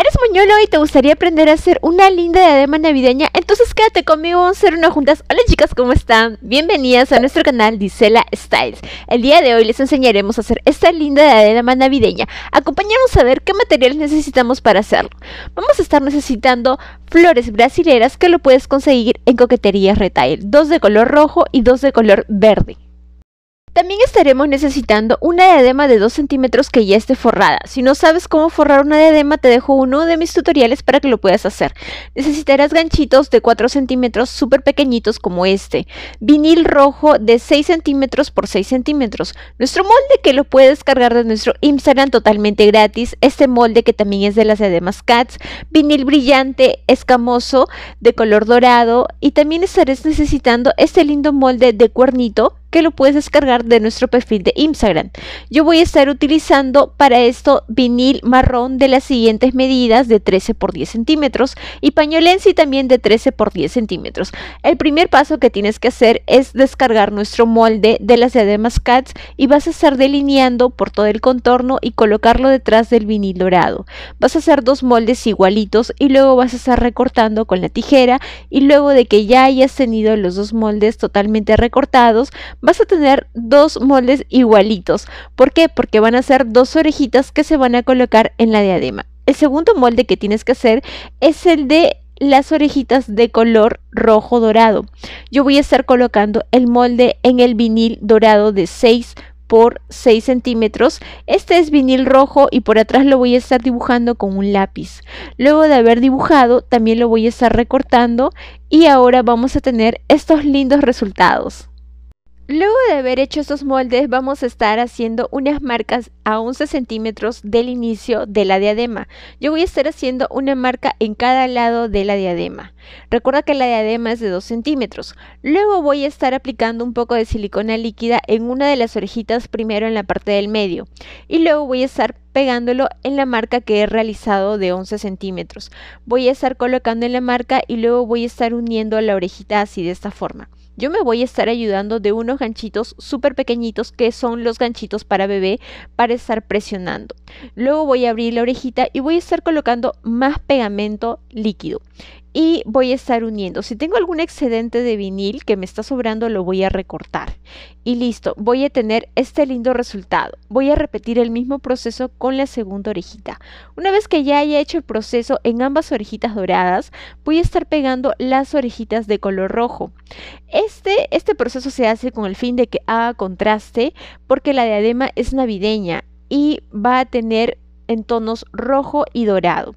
¿Eres moñolo y te gustaría aprender a hacer una linda diadema navideña? Entonces quédate conmigo, vamos a hacer una juntas. Hola chicas, ¿cómo están? Bienvenidas a nuestro canal Disela Styles. El día de hoy les enseñaremos a hacer esta linda diadema navideña. Acompáñanos a ver qué materiales necesitamos para hacerlo. Vamos a estar necesitando flores brasileras que lo puedes conseguir en coquetería Retail. Dos de color rojo y dos de color verde. También estaremos necesitando una diadema de 2 centímetros que ya esté forrada. Si no sabes cómo forrar una diadema, te dejo uno de mis tutoriales para que lo puedas hacer. Necesitarás ganchitos de 4 centímetros súper pequeñitos como este. Vinil rojo de 6 centímetros por 6 centímetros. Nuestro molde que lo puedes cargar de nuestro Instagram totalmente gratis. Este molde que también es de las diademas CATS. Vinil brillante escamoso de color dorado. Y también estarás necesitando este lindo molde de cuernito que lo puedes descargar de nuestro perfil de Instagram. Yo voy a estar utilizando para esto vinil marrón de las siguientes medidas de 13 por 10 centímetros y pañolensi también de 13 por 10 centímetros. El primer paso que tienes que hacer es descargar nuestro molde de las de CATS y vas a estar delineando por todo el contorno y colocarlo detrás del vinil dorado. Vas a hacer dos moldes igualitos y luego vas a estar recortando con la tijera y luego de que ya hayas tenido los dos moldes totalmente recortados vas a tener dos moldes igualitos. ¿Por qué? Porque van a ser dos orejitas que se van a colocar en la diadema. El segundo molde que tienes que hacer es el de las orejitas de color rojo dorado. Yo voy a estar colocando el molde en el vinil dorado de 6 por 6 centímetros. Este es vinil rojo y por atrás lo voy a estar dibujando con un lápiz. Luego de haber dibujado también lo voy a estar recortando y ahora vamos a tener estos lindos resultados. Luego de haber hecho estos moldes vamos a estar haciendo unas marcas a 11 centímetros del inicio de la diadema. Yo voy a estar haciendo una marca en cada lado de la diadema. Recuerda que la diadema es de 2 centímetros. Luego voy a estar aplicando un poco de silicona líquida en una de las orejitas, primero en la parte del medio. Y luego voy a estar pegándolo en la marca que he realizado de 11 centímetros. Voy a estar colocando en la marca y luego voy a estar uniendo la orejita así de esta forma. Yo me voy a estar ayudando de unos ganchitos súper pequeñitos que son los ganchitos para bebé para estar presionando. Luego voy a abrir la orejita y voy a estar colocando más pegamento líquido y voy a estar uniendo. Si tengo algún excedente de vinil que me está sobrando, lo voy a recortar. Y listo, voy a tener este lindo resultado. Voy a repetir el mismo proceso con la segunda orejita. Una vez que ya haya hecho el proceso en ambas orejitas doradas, voy a estar pegando las orejitas de color rojo. Este, este proceso se hace con el fin de que haga contraste porque la diadema es navideña y va a tener en tonos rojo y dorado.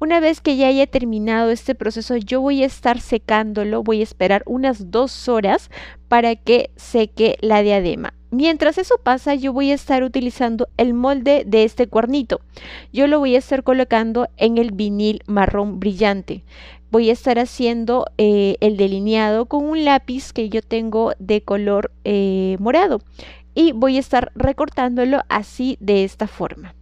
Una vez que ya haya terminado este proceso, yo voy a estar secándolo, voy a esperar unas dos horas para que seque la diadema. Mientras eso pasa, yo voy a estar utilizando el molde de este cuernito. Yo lo voy a estar colocando en el vinil marrón brillante. Voy a estar haciendo eh, el delineado con un lápiz que yo tengo de color eh, morado y voy a estar recortándolo así de esta forma.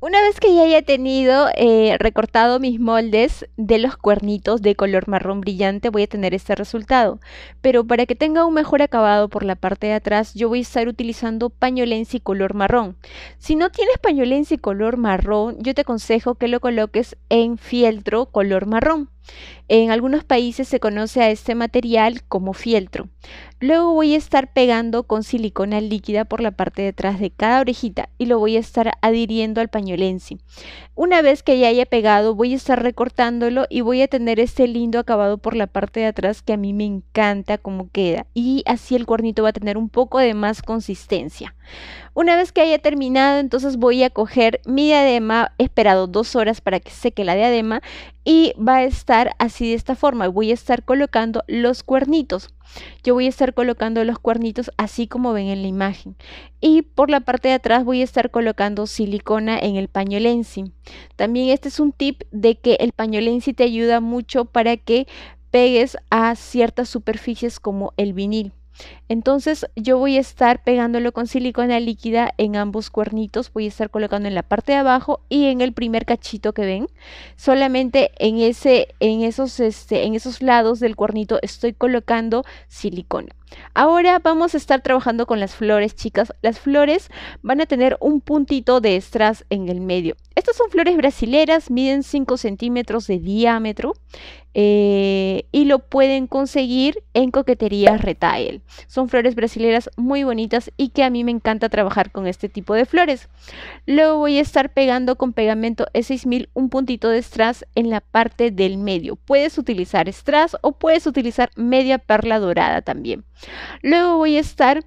Una vez que ya haya tenido eh, recortado mis moldes de los cuernitos de color marrón brillante, voy a tener este resultado. Pero para que tenga un mejor acabado por la parte de atrás, yo voy a estar utilizando pañolensi color marrón. Si no tienes pañolensi color marrón, yo te aconsejo que lo coloques en fieltro color marrón. En algunos países se conoce a este material como fieltro. Luego voy a estar pegando con silicona líquida por la parte de atrás de cada orejita y lo voy a estar adhiriendo al pañolense. Una vez que ya haya pegado voy a estar recortándolo y voy a tener este lindo acabado por la parte de atrás que a mí me encanta cómo queda y así el cuernito va a tener un poco de más consistencia. Una vez que haya terminado, entonces voy a coger mi diadema, he esperado dos horas para que seque la diadema y va a estar así de esta forma. Voy a estar colocando los cuernitos. Yo voy a estar colocando los cuernitos así como ven en la imagen. Y por la parte de atrás voy a estar colocando silicona en el pañolensi. También este es un tip de que el pañolensi te ayuda mucho para que pegues a ciertas superficies como el vinil. Entonces yo voy a estar pegándolo con silicona líquida en ambos cuernitos, voy a estar colocando en la parte de abajo y en el primer cachito que ven. Solamente en, ese, en, esos, este, en esos lados del cuernito estoy colocando silicona. Ahora vamos a estar trabajando con las flores, chicas. Las flores van a tener un puntito de strass en el medio. Estas son flores brasileras, miden 5 centímetros de diámetro eh, y lo pueden conseguir en coquetería Retail. Son flores brasileras muy bonitas y que a mí me encanta trabajar con este tipo de flores. Luego voy a estar pegando con pegamento E6000 un puntito de strass en la parte del medio. Puedes utilizar strass o puedes utilizar media perla dorada también. Luego voy a estar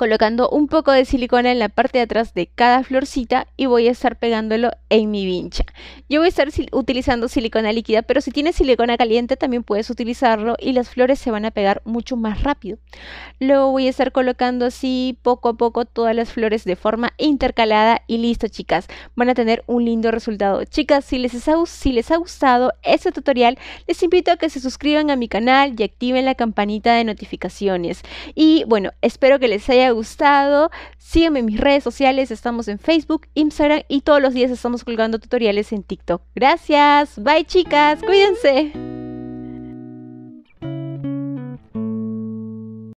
colocando un poco de silicona en la parte de atrás de cada florcita y voy a estar pegándolo en mi vincha. Yo voy a estar utilizando silicona líquida, pero si tienes silicona caliente también puedes utilizarlo y las flores se van a pegar mucho más rápido. Luego voy a estar colocando así poco a poco todas las flores de forma intercalada y listo chicas, van a tener un lindo resultado. Chicas, si les, ha, si les ha gustado este tutorial, les invito a que se suscriban a mi canal y activen la campanita de notificaciones. Y bueno, espero que les haya gustado. Sígueme en mis redes sociales, estamos en Facebook, Instagram y todos los días estamos colgando tutoriales en TikTok. Gracias, bye chicas, cuídense.